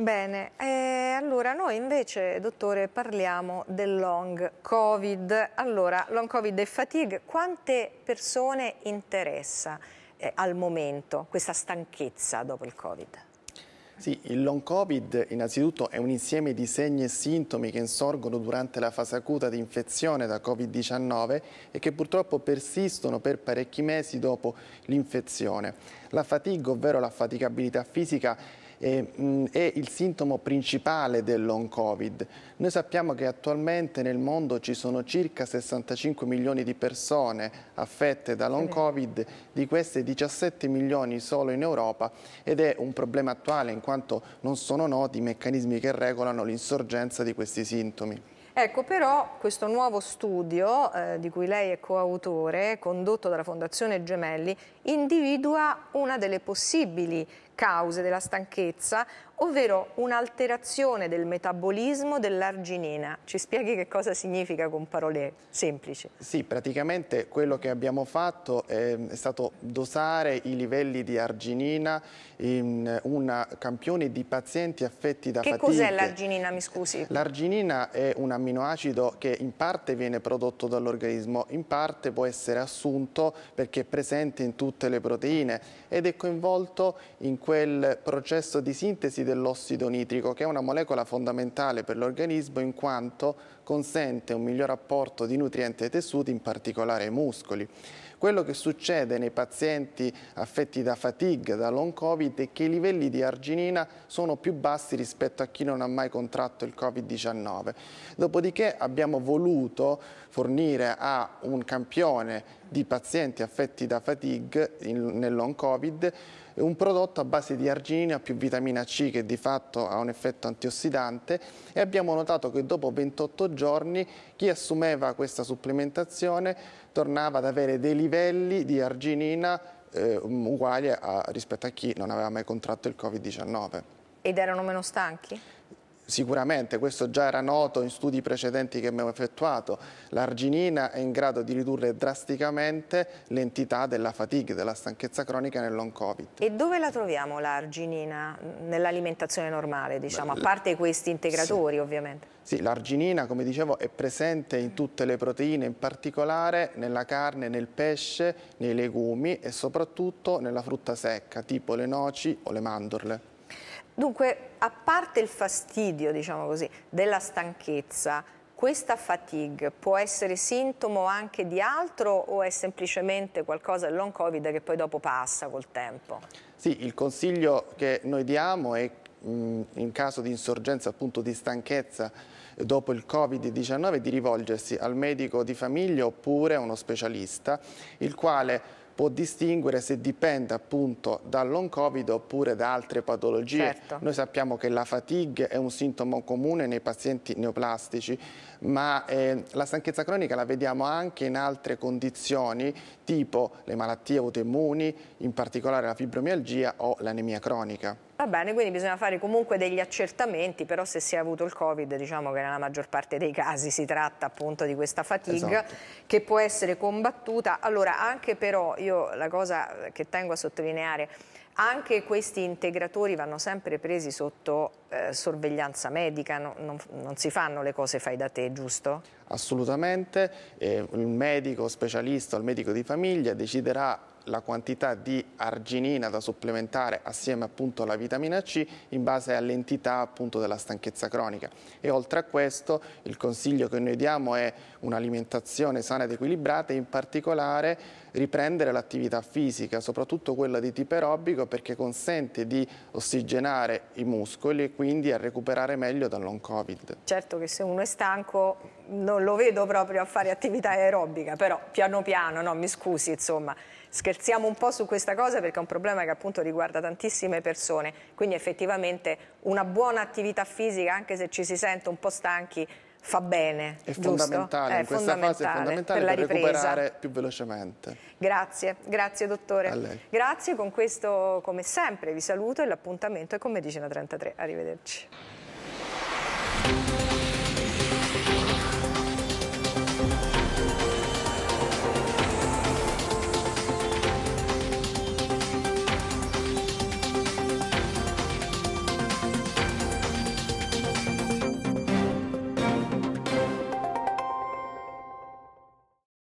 Bene, eh, allora noi invece, dottore, parliamo del long covid. Allora, long covid e fatigue, quante persone interessa eh, al momento questa stanchezza dopo il covid? Sì, il long covid innanzitutto è un insieme di segni e sintomi che insorgono durante la fase acuta di infezione da covid-19 e che purtroppo persistono per parecchi mesi dopo l'infezione. La fatica, ovvero la faticabilità fisica, Mm, è il sintomo principale del long covid. Noi sappiamo che attualmente nel mondo ci sono circa 65 milioni di persone affette da long covid, di queste 17 milioni solo in Europa ed è un problema attuale in quanto non sono noti i meccanismi che regolano l'insorgenza di questi sintomi. Ecco, però questo nuovo studio, eh, di cui lei è coautore, condotto dalla Fondazione Gemelli, individua una delle possibili cause della stanchezza, ovvero un'alterazione del metabolismo dell'arginina. Ci spieghi che cosa significa con parole semplici? Sì, praticamente quello che abbiamo fatto è, è stato dosare i livelli di arginina in un campione di pazienti affetti da che fatiche. Che cos'è l'arginina, mi scusi? L'arginina è un amminoacido che in parte viene prodotto dall'organismo, in parte può essere assunto perché è presente in tutte le proteine ed è coinvolto in quel processo di sintesi dell'ossido nitrico, che è una molecola fondamentale per l'organismo in quanto consente un miglior apporto di nutrienti ai tessuti, in particolare ai muscoli. Quello che succede nei pazienti affetti da fatigue, da long covid, è che i livelli di arginina sono più bassi rispetto a chi non ha mai contratto il covid-19. Dopodiché abbiamo voluto fornire a un campione di pazienti affetti da fatigue in, nel long covid un prodotto a base di arginina più vitamina C che di fatto ha un effetto antiossidante e abbiamo notato che dopo 28 giorni giorni, chi assumeva questa supplementazione tornava ad avere dei livelli di arginina eh, uguali a, rispetto a chi non aveva mai contratto il Covid-19. Ed erano meno stanchi? Sicuramente, questo già era noto in studi precedenti che abbiamo effettuato, l'arginina è in grado di ridurre drasticamente l'entità della fatica, della stanchezza cronica nel long covid. E dove la troviamo l'arginina nell'alimentazione normale, diciamo, Beh, a parte questi integratori sì. ovviamente? Sì, l'arginina come dicevo è presente in tutte le proteine, in particolare nella carne, nel pesce, nei legumi e soprattutto nella frutta secca, tipo le noci o le mandorle. Dunque, a parte il fastidio, diciamo così, della stanchezza, questa fatigue può essere sintomo anche di altro o è semplicemente qualcosa del long covid che poi dopo passa col tempo? Sì, il consiglio che noi diamo è in caso di insorgenza appunto di stanchezza dopo il Covid-19 di rivolgersi al medico di famiglia oppure a uno specialista il quale può distinguere se dipende appunto dal long covid oppure da altre patologie. Certo. Noi sappiamo che la fatigue è un sintomo comune nei pazienti neoplastici, ma eh, la stanchezza cronica la vediamo anche in altre condizioni tipo le malattie autoimmuni, in particolare la fibromialgia o l'anemia cronica. Va bene, quindi bisogna fare comunque degli accertamenti, però se si è avuto il Covid, diciamo che nella maggior parte dei casi si tratta appunto di questa fatica esatto. che può essere combattuta. Allora, anche però, io la cosa che tengo a sottolineare, anche questi integratori vanno sempre presi sotto eh, sorveglianza medica, no, non, non, si fanno le cose fai da te, giusto? Assolutamente, eh, il medico specialista, il medico di famiglia deciderà la quantità di arginina da supplementare assieme appunto alla vitamina C in base all'entità appunto della stanchezza cronica e oltre a questo il consiglio che noi diamo è un'alimentazione sana ed equilibrata e in particolare riprendere l'attività fisica, soprattutto quella di tipo aerobico perché consente di ossigenare i muscoli e quindi a recuperare meglio dal long covid. Certo che se uno è stanco non lo vedo proprio a fare attività aerobica, però piano piano, no, mi scusi insomma, scherzando scherziamo un po' su questa cosa perché è un problema che appunto riguarda tantissime persone, quindi effettivamente una buona attività fisica, anche se ci si sente un po' stanchi, fa bene. È giusto? fondamentale, è in questa fase è fondamentale per, per recuperare più velocemente. Grazie, grazie dottore. Grazie, con questo come sempre vi saluto e l'appuntamento è con Medicina 33. Arrivederci.